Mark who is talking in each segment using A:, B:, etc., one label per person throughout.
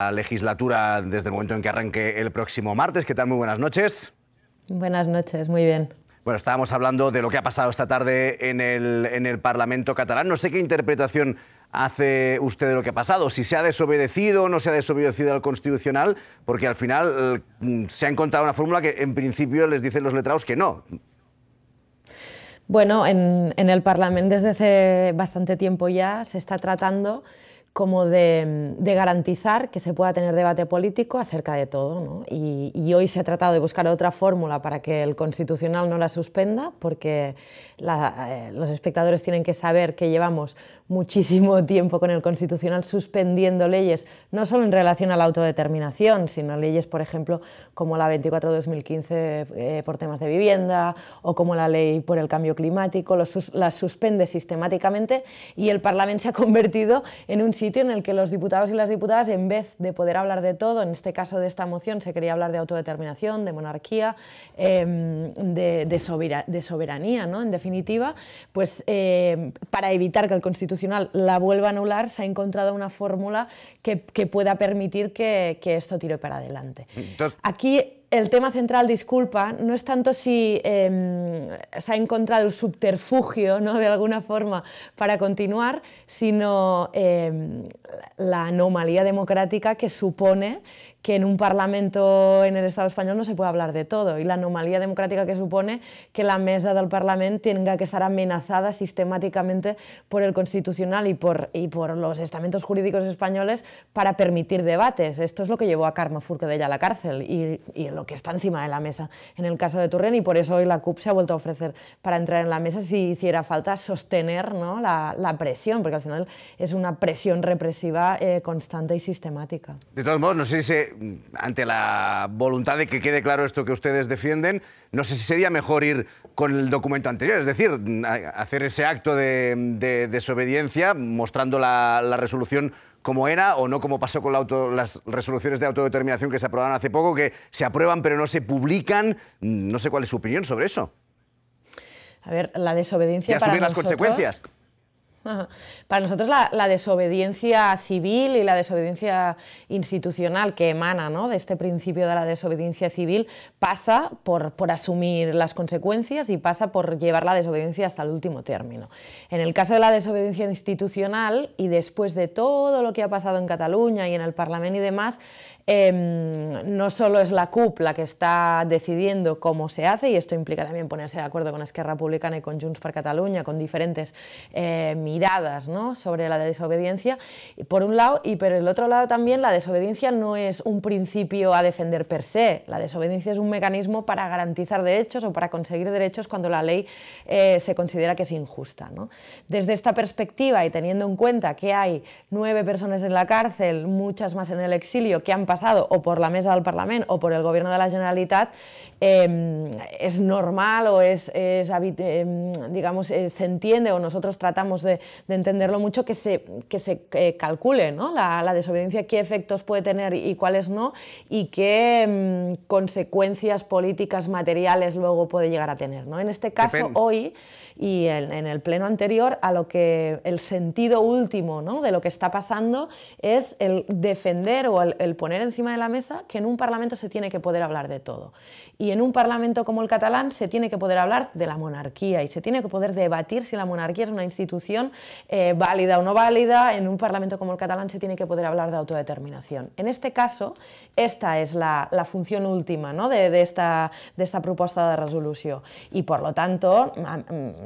A: La legislatura desde el momento en que arranque el próximo martes. ¿Qué tal? Muy buenas noches.
B: Buenas noches, muy bien.
A: Bueno, estábamos hablando de lo que ha pasado esta tarde en el, en el Parlamento catalán. No sé qué interpretación hace usted de lo que ha pasado, si se ha desobedecido o no se ha desobedecido al Constitucional, porque al final mm, se ha encontrado una fórmula que en principio les dicen los letrados que no.
B: Bueno, en, en el Parlamento desde hace bastante tiempo ya se está tratando como de, garantizar que se pueda tener debate político acerca de todo. ¿no? Y, hoy se ha tratado de buscar otra fórmula para que el Constitucional no la suspenda, porque eh, los espectadores tienen que saber que llevamos muchísimo tiempo con el Constitucional suspendiendo leyes, no solo en relación a la autodeterminación, sino leyes, por ejemplo, como la 24-2015 eh, por temas de vivienda o como la ley por el cambio climático, las suspende sistemáticamente y el Parlamento se ha convertido en un sitio en el que los diputados y las diputadas, en vez de poder hablar de todo, en este caso de esta moción se quería hablar de autodeterminación, de monarquía, em, de, soberanía, ¿no? en definitiva, pues em, para evitar que el Constitucional la vuelva a anular, se ha encontrado una fórmula que, pueda permitir que, esto tire para adelante. Aquí el tema central, disculpa, no es tanto si em, se ha encontrado el subterfugio, ¿no? de alguna forma, para continuar, sino em, la anomalía democrática que supone que en un Parlamento en el Estado español no se puede hablar de todo y la anomalía democrática que supone que la mesa del Parlamento tenga que estar amenazada sistemáticamente por el Constitucional y por, y por los estamentos jurídicos españoles para permitir debates. Esto es lo que llevó a de ella a la cárcel y, y, lo que está encima de la mesa en el caso de Turren y por eso hoy la CUP se ha vuelto a ofrecer para entrar en la mesa si hiciera falta sostener ¿no? la, presión, porque al final es una presión represiva eh, constante y sistemática.
A: De todos modos, no sé si Mm, ante la voluntad de que quede claro esto que ustedes defienden, no sé si sería mejor ir con el documento anterior, es decir, mm, hacer ese acto de, desobediencia mostrando la, resolución como era o no como pasó con las resoluciones de autodeterminación que se aprobaron hace poco, que se aprueban pero no se publican. Mm, no sé cuál es su opinión sobre eso.
B: A ver, la desobediencia y asumir las consecuencias. Para nosotros la, desobediencia civil y la desobediencia institucional que emana de este principio de la desobediencia civil pasa por, asumir las consecuencias y pasa por llevar la desobediencia hasta el último término. En el caso de la desobediencia institucional y después de todo lo que ha pasado en Cataluña y en el Parlamento y demás, em, no solo es la CUP la que está decidiendo cómo se hace, y esto implica también ponerse de acuerdo con Esquerra Republicana y con Junts per Cataluña, con diferentes eh, miradas sobre la desobediencia, por un lado, y por el otro lado también la desobediencia no es un principio a defender per se, la desobediencia es un mecanismo para garantizar derechos o para conseguir derechos cuando la ley eh, se considera que es injusta. Desde esta perspectiva y teniendo en cuenta que hay nueve personas en la cárcel, muchas más en el exilio, que han pasado o por la mesa del Parlamento o por el Gobierno de la Generalitat, em, es normal o es em, digamos, eh, se entiende o nosotros tratamos de de entenderlo mucho, que se, que se eh, calcule la, desobediencia, qué efectos puede tener y, cuáles no, y qué mm, consecuencias políticas, materiales luego puede llegar a tener. En este caso, hoy, y en, el pleno anterior a lo que el sentido último de lo que está pasando es el defender o el, poner encima de la mesa que en un Parlamento se tiene que poder hablar de todo. Y en un Parlamento como el catalán se tiene que poder hablar de la monarquía y se tiene que poder debatir si la monarquía es una institución eh, válida o no válida. En un Parlamento como el catalán se tiene que poder hablar de autodeterminación. En este caso, esta es la, función última de, esta, de esta propuesta de resolución. Y por lo tanto,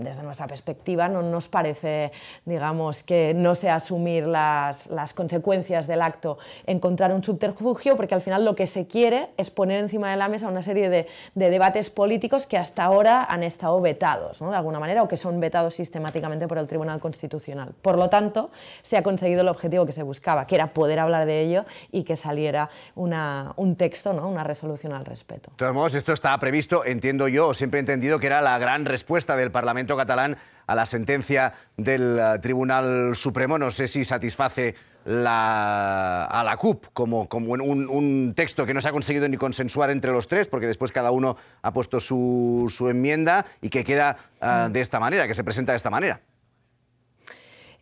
B: desde nuestra perspectiva no nos parece, digamos, que no sea asumir las, consecuencias del acto encontrar un subterfugio, porque al final lo que se quiere es poner encima de la mesa una serie de, debates políticos que hasta ahora han estado vetados, de alguna manera, o que son vetados sistemáticamente por el Tribunal Constitucional. Por lo tanto, se ha conseguido el objetivo que se buscaba, que era poder hablar de ello y que saliera un texto, ¿no? una resolución al respecto. De
A: todos modos, esto estaba previsto, entiendo yo, siempre he entendido que era la gran respuesta del Parlamento catalán a la sentencia del eh, Tribunal Supremo. No sé si satisface a la CUP como, un, texto que no se ha conseguido ni consensuar entre los tres, porque después cada uno ha puesto su, enmienda y que queda eh, mm. de esta manera, que se presenta de esta manera.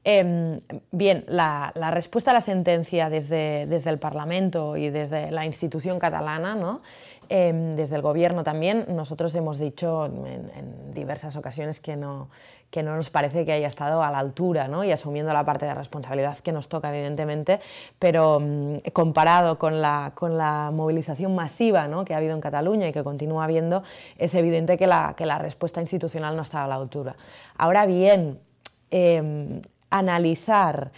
B: Em, bien, la, respuesta a la sentencia desde, desde, el Parlamento y desde la institución catalana ¿no? Em, desde el gobierno también nosotros hemos dicho en, diversas ocasiones que no, que no nos parece que haya estado a la altura y asumiendo la parte de responsabilidad que nos toca, evidentemente, pero mm, comparado con la, con la movilización masiva que ha habido en Cataluña y que continúa habiendo, es evidente que la, respuesta institucional no ha estado a la altura. Ahora bien, em, analizar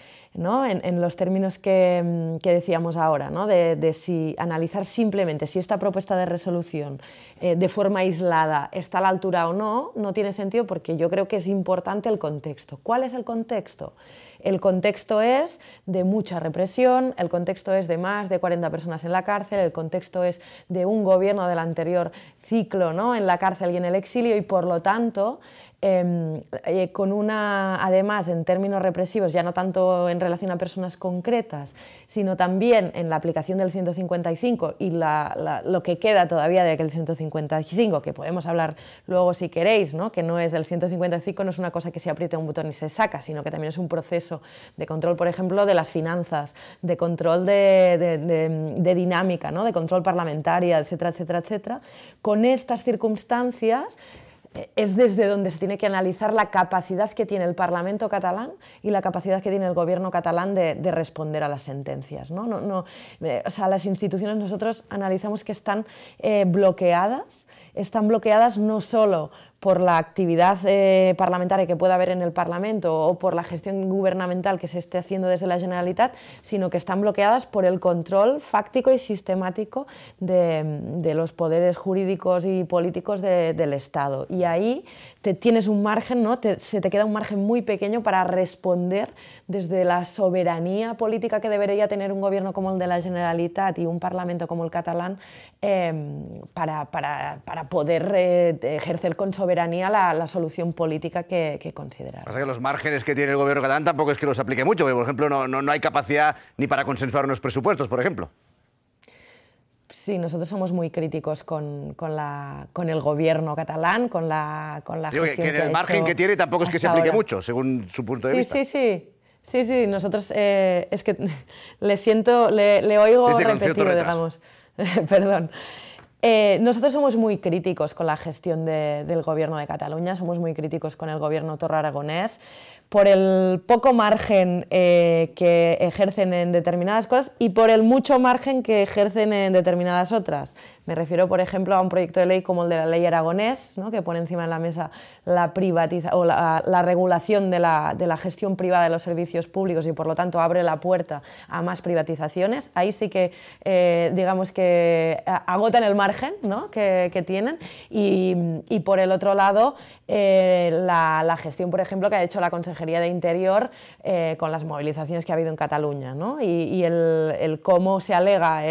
B: en, los términos que, mm, decíamos ahora, ¿no? de, si analizar simplemente si esta propuesta de resolución eh, de forma aislada está a la altura o no, no tiene sentido porque yo creo que es importante el contexto. ¿Cuál es el contexto? El contexto es de mucha represión, el contexto es de más de 40 personas en la cárcel, el contexto es de un gobierno del anterior ciclo ¿no? en la cárcel y en el exilio y por lo tanto Em, eh, con una, además, en términos represivos, ya no tanto en relación a personas concretas, sino también en la aplicación del 155 y lo que queda todavía de aquel 155, que podemos hablar luego si queréis, que no es el 155, no es una cosa que se apriete un botón y se saca, sino que también es un proceso de control, por ejemplo, de las finanzas, de control de, dinámica, de control parlamentaria, etcétera, etcétera, etcétera. Con estas circunstancias, es desde donde se tiene que analizar la capacidad que tiene el Parlamento catalán y la capacidad que tiene el Gobierno catalán de, responder a las sentencias. ¿no? No, no, eh, las instituciones nosotros analizamos que están eh, bloqueadas, están bloqueadas no solo por la actividad eh, parlamentaria que pueda haber en el Parlamento o por la gestión gubernamental que se esté haciendo desde la Generalitat, sino que están bloqueadas por el control fáctico y sistemático de, los poderes jurídicos y políticos del Estado. Y ahí tienes un margen, ¿no? se te queda un margen muy pequeño para responder desde la soberanía política que debería tener un gobierno como el de la Generalitat y un parlamento como el catalán em, para, para, para, poder eh, ejercer con soberanía la, solución política que, que considerar.
A: Pasa que los márgenes que tiene el gobierno catalán tampoco es que los aplique mucho, porque, por ejemplo, no, no hay capacidad ni para consensuar unos presupuestos, por ejemplo.
B: Sí, nosotros somos muy críticos con, con, el gobierno catalán, con la, con la gestión que, que, el margen que tiene tampoco es que se aplique mucho,
A: según su punto de vista. Sí,
B: sí, sí. Sí, nosotros eh, es que le siento, le, oigo repetido, digamos. Perdón. Eh, nosotros somos muy críticos con la gestión del gobierno de Cataluña, somos muy críticos con el gobierno torre aragonés, por el poco margen eh, que ejercen en determinadas cosas y por el mucho margen que ejercen en determinadas otras. Me refiero, por ejemplo, a un proyecto de ley como el de la ley aragonés, que pone encima de la mesa la, o la, regulación de la, gestión privada de los servicios públicos y, por lo tanto, abre la puerta a más privatizaciones. Ahí sí que, eh, digamos que agotan el margen que, tienen. Y, por el otro lado, eh, la, la gestión, por ejemplo, que ha hecho la Consejería de Interior eh, con las movilizaciones que ha habido en Cataluña y, el, cómo se alega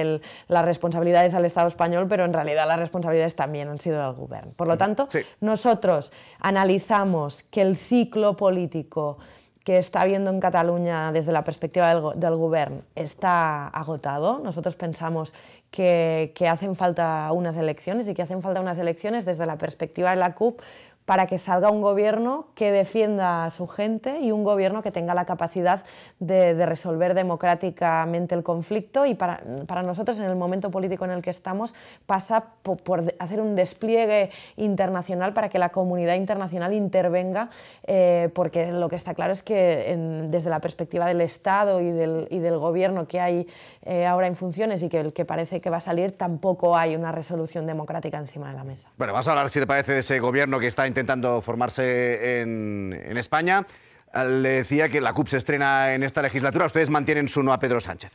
B: las responsabilidades al Estado español, pero en realidad las responsabilidades también han sido del gobierno. Por lo tanto, nosotros analizamos que el ciclo político que está habiendo en Cataluña desde la perspectiva del, gobierno está agotado. Nosotros pensamos que, que, hacen falta unas elecciones y que hacen falta unas elecciones desde la perspectiva de la CUP para que salga un gobierno que defienda a su gente y un gobierno que tenga la capacidad de, resolver democráticamente el conflicto. Y para, nosotros, en el momento político en el que estamos, pasa por, hacer un despliegue internacional para que la comunidad internacional intervenga, eh, porque lo que está claro es que desde la perspectiva del Estado y del, y del gobierno que hay eh, ahora en funciones y que el que parece que va a salir, tampoco hay una resolución democrática encima de la mesa.
A: Bueno, vamos a hablar, si te parece, de ese gobierno que está intentando formarse en, España. Le decía que la CUP se estrena en esta legislatura. Ustedes mantienen su no a Pedro Sánchez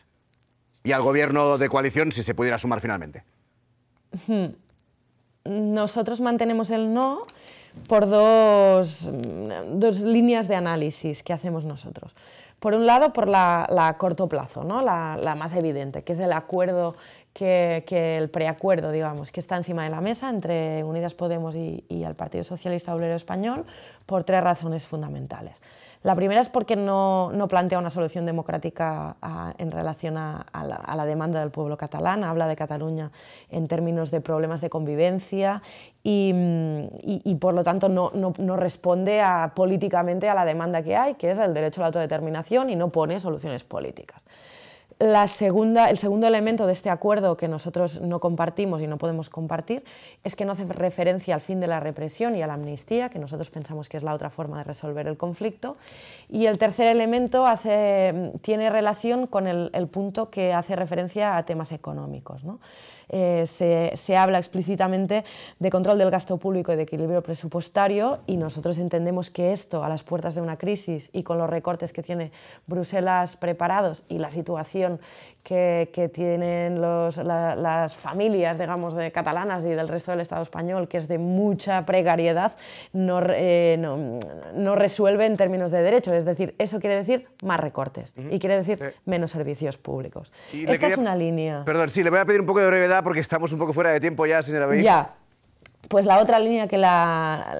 A: y al gobierno de coalición si se pudiera sumar finalmente.
B: Nosotros mantenemos el no por dos, líneas de análisis que hacemos nosotros. Por un lado, por la, corto plazo, ¿no? la más evidente, que es el acuerdo que, el preacuerdo, digamos, que está encima de la mesa entre Unidas Podemos y, el Partido Socialista Obrero Español por tres razones fundamentales. La primera es porque no, plantea una solución democrática en relación a, la, demanda del pueblo catalán, habla de Cataluña en términos de problemas de convivencia y, por lo tanto no responde políticamente a la demanda que hay, que es el derecho a la autodeterminación y no pone soluciones políticas segunda, el segundo elemento de este acuerdo que nosotros no compartimos y no podemos compartir es que no hace referencia al fin de la represión y a la amnistía, que nosotros pensamos que es la otra forma de resolver el conflicto. Y el tercer elemento hace, tiene relación con el, punto que hace referencia a temas económicos. Eh, se, se, habla explícitamente de control del gasto público y de equilibrio presupuestario y nosotros entendemos que esto, a las puertas de una crisis y con los recortes que tiene Bruselas preparados y la situación que, tienen las familias, digamos, de catalanas y del resto del Estado español, que es de mucha precariedad, no, eh, resuelve en términos de derecho. Es decir, eso quiere decir más recortes y quiere decir menos servicios públicos. Esta es una línea.
A: Perdón, sí, le voy a pedir un poco de brevedad porque estamos un poco fuera de tiempo ya, señora Bey. Ya.
B: Pues la otra línea que la,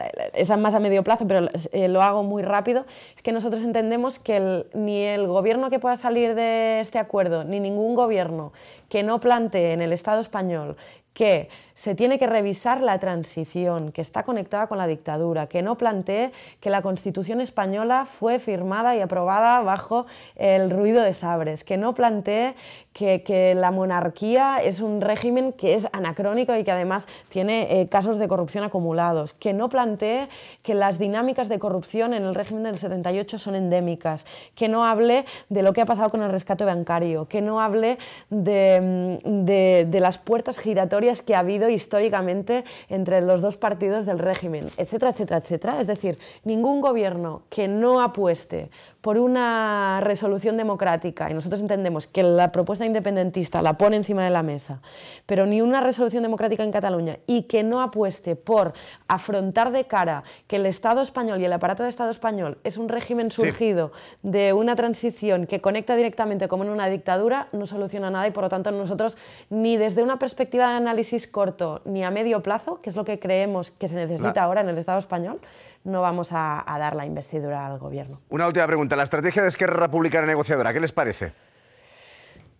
B: más a medio plazo, pero eh, lo hago muy rápido, es que nosotros entendemos que ni el gobierno que pueda salir de este acuerdo, ni ningún gobierno que no plantee en el Estado español que se tiene que revisar la transición, que está conectada con la dictadura, que no plantee que la Constitución española fue firmada y aprobada bajo el ruido de sabres, que no plantee que, la monarquía es un régimen que es anacrónico y que además tiene eh, casos de corrupción acumulados, que no plantee que las dinámicas de corrupción en el régimen del 78 son endémicas, que no hable de lo que ha pasado con el rescate bancario, que no hable de mm, las puertas giratorias que ha habido históricamente entre los dos partidos del régimen, etcétera, etcétera, etcétera. Es decir, ningún gobierno que no apueste por una resolución democrática, y nosotros entendemos que la propuesta independentista la pone encima de la mesa, pero ni una resolución democrática en Cataluña, y que no apueste por afrontar de cara que el Estado español y el aparato de Estado español es un régimen surgido de una transición que conecta directamente como en una dictadura, no soluciona nada y por lo tanto nosotros ni desde una perspectiva de análisis corto ni a medio plazo, que es lo que creemos que se necesita ahora en el Estado español, no vamos a, dar la investidura al gobierno.
A: Una última pregunta. La estrategia de Esquerra Republicana negociadora, ¿qué les parece?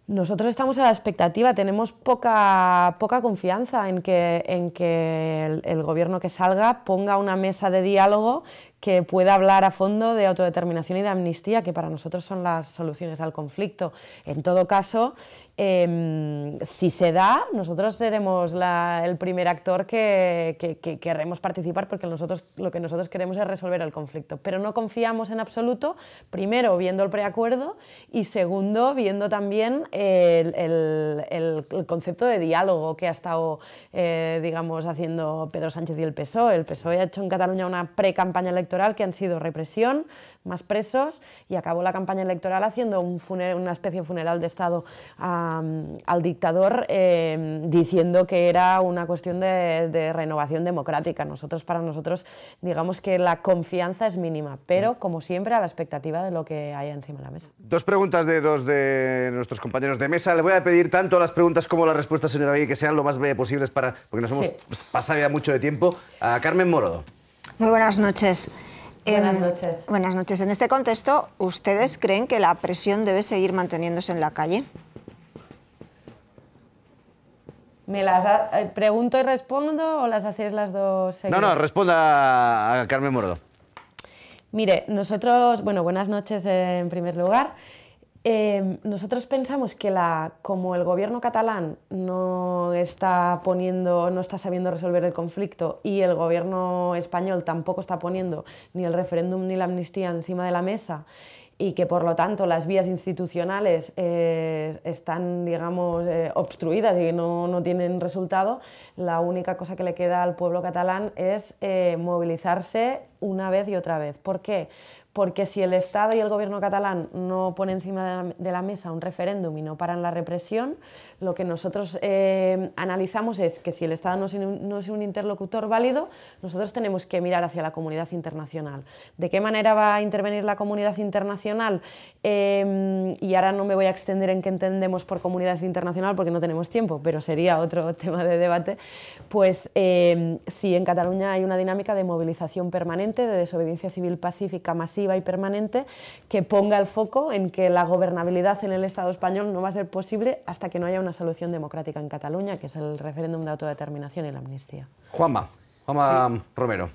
B: Nosotros estamos a la expectativa, tenemos poca, poca confianza en que, en que el, gobierno que salga ponga una mesa de diálogo que pueda hablar a fondo de autodeterminación y de amnistía, que para nosotros son las soluciones al conflicto. En todo caso, Em, si se da, nosotros seremos el primer actor que, queremos querremos participar porque nosotros, lo que nosotros queremos es resolver el conflicto. Pero no confiamos en absoluto, primero viendo el preacuerdo y segundo viendo también el, concepto de diálogo que ha estado, eh, digamos, haciendo Pedro Sánchez y el PSOE. El PSOE ha hecho en Cataluña una pre-campaña electoral que han sido represión, más presos y acabó la campaña electoral haciendo una especie de funeral de Estado a al dictador em, diciendo que era una cuestión de, renovación democrática. Nosotros, para nosotros, digamos que la confianza es mínima, pero como siempre a la expectativa de lo que hay encima de la mesa.
A: Dos preguntas de dos de nuestros compañeros de mesa. Le voy a pedir tanto las preguntas como las respuestas, señora Valle, que sean lo más breve posibles para, porque nos hemos pasado ya mucho de tiempo. A Carmen Morodo.
B: Muy buenas noches. Buenas em, noches. buenas noches. En este contexto, ¿ustedes creen que la presión debe seguir manteniéndose en la calle? ¿Me las eh, pregunto y respondo o las hacéis las dos seguidas? No, no,
A: responda a Carmen Mordo.
B: Mire, nosotros, bueno, buenas noches en primer lugar. Em, nosotros pensamos que la, como el gobierno catalán no está poniendo, no está sabiendo resolver el conflicto y el gobierno español tampoco está poniendo ni el referéndum ni la amnistía encima de la mesa y que por lo tanto las vías institucionales eh, están, digamos, eh, obstruidas y no, tienen resultado, la única cosa que le queda al pueblo catalán es eh, movilizarse una vez y otra vez. ¿Por qué? porque si el Estado y el gobierno catalán no ponen encima de la mesa un referéndum y no paran la represión, lo que nosotros eh, analizamos es que si el Estado no es, un, interlocutor válido, nosotros tenemos que mirar hacia la comunidad internacional. ¿De qué manera va a intervenir la comunidad internacional? Eh, y ahora no me voy a extender en qué entendemos por comunidad internacional porque no tenemos tiempo, pero sería otro tema de debate. Pues eh, si en Cataluña hay una dinámica de movilización permanente, de desobediencia civil pacífica masiva, y permanente que ponga el foco en que la gobernabilidad en el Estado español no va a ser posible hasta que no haya una solución democrática en Cataluña, que es el referéndum de autodeterminación y la amnistía.
A: Juanma, Juanma Romero.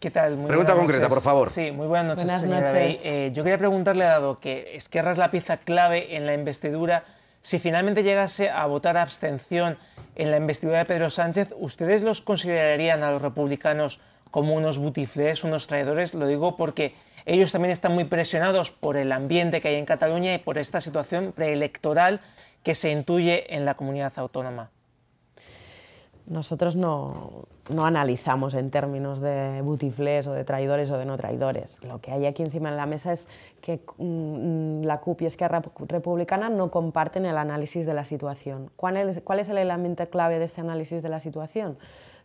B: ¿Qué tal? Muy Pregunta concreta, por favor. Sí,
A: muy buenas noches, señora eh, yo quería preguntarle, dado que Esquerra es la pieza clave en la investidura, si finalmente llegase a votar abstención en la investidura de Pedro Sánchez, ¿ustedes los considerarían a los republicanos como unos butiflés, unos traidores? Lo digo porque ellos también están muy presionados por el ambiente que hay en Cataluña y por esta situación preelectoral que se intuye en la comunidad autónoma.
B: Nosotros no, analizamos en términos de butiflés o de traidores o de no traidores. Lo que hay aquí encima en la mesa es que mm, la CUP y Esquerra Republicana no comparten el análisis de la situación. cuál es el elemento clave de este análisis de la situación?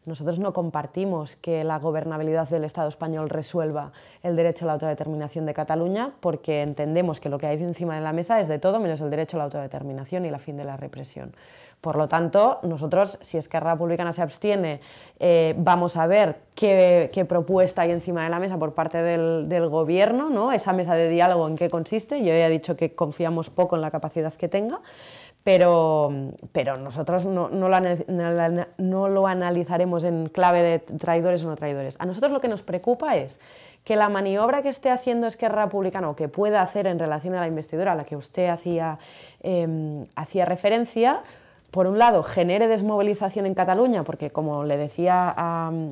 B: Nosotros no compartimos que la gobernabilidad del Estado español resuelva el derecho a la autodeterminación de Cataluña porque entendemos que lo que hay encima de la mesa es de todo menos el derecho a la autodeterminación y la fin de la represión. Por lo tanto, nosotros, si Esquerra Republicana se abstiene, eh, vamos a ver qué, propuesta hay encima de la mesa por parte del, Gobierno, ¿no? esa mesa de diálogo en qué consiste. Yo ya he dicho que confiamos poco en la capacidad que tenga pero, pero nosotros no, lo, analizaremos en clave de traidores o no traidores. A nosotros lo que nos preocupa es que la maniobra que esté haciendo Esquerra Republicana o que pueda hacer en relación a la investidura a la que usted hacía, em, hacía referencia, por un lado, genere desmovilización en Cataluña, porque como le decía a,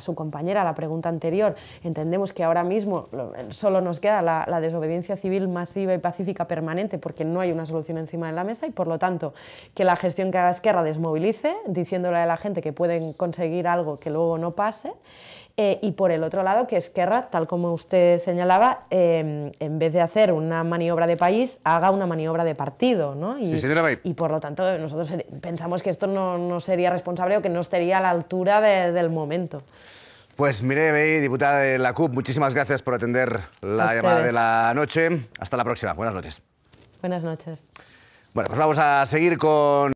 B: su compañera la pregunta anterior, entendemos que ahora mismo solo nos queda la, la, desobediencia civil masiva y pacífica permanente, porque no hay una solución encima de la mesa, y por lo tanto, que la gestión que haga Esquerra desmovilice, diciéndole a la gente que pueden conseguir algo que luego no pase, eh, y por el otro lado, que Esquerra, tal como usted señalaba, em, en vez de hacer una maniobra de país, haga una maniobra de partido. ¿no? Y, y por lo tanto, nosotros pensamos que esto no, sería responsable o que no estaría a la altura del momento.
A: Pues mire veí diputada de la CUP, muchísimas gracias por atender la llamada de la noche. Hasta la próxima. Buenas noches.
B: Buenas noches.
A: Bueno, pues vamos a seguir con...